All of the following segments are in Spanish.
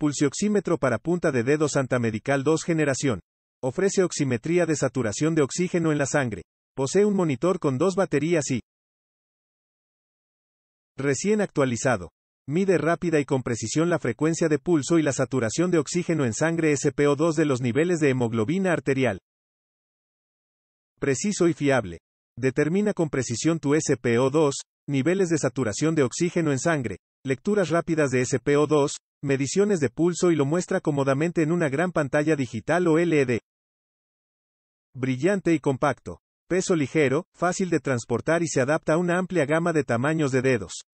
Pulsioxímetro para punta de dedo Santa Medical 2 generación. Ofrece oximetría de saturación de oxígeno en la sangre. Posee un monitor con dos baterías y recién actualizado. Mide rápida y con precisión la frecuencia de pulso y la saturación de oxígeno en sangre SPO2 de los niveles de hemoglobina arterial. Preciso y fiable. Determina con precisión tu SPO2, niveles de saturación de oxígeno en sangre, lecturas rápidas de SPO2, mediciones de pulso y lo muestra cómodamente en una gran pantalla digital o e Brillante y compacto. Peso ligero, fácil de transportar y se adapta a una amplia gama de tamaños de dedos.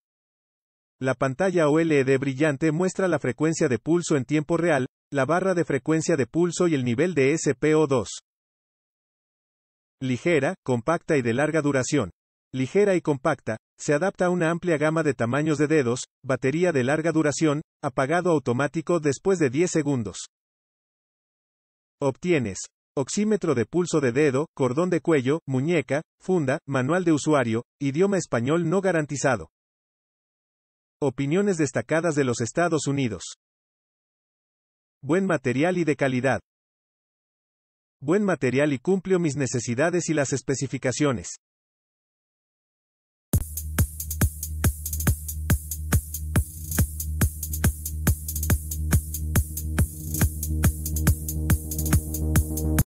La pantalla OLED brillante muestra la frecuencia de pulso en tiempo real, la barra de frecuencia de pulso y el nivel de SPO2. Ligera, compacta y de larga duración ligera y compacta, se adapta a una amplia gama de tamaños de dedos, batería de larga duración, apagado automático después de 10 segundos. Obtienes oxímetro de pulso de dedo, cordón de cuello, muñeca, funda, manual de usuario, idioma español no garantizado. Opiniones destacadas de los Estados Unidos. Buen material y de calidad. Buen material y cumplió mis necesidades y las especificaciones.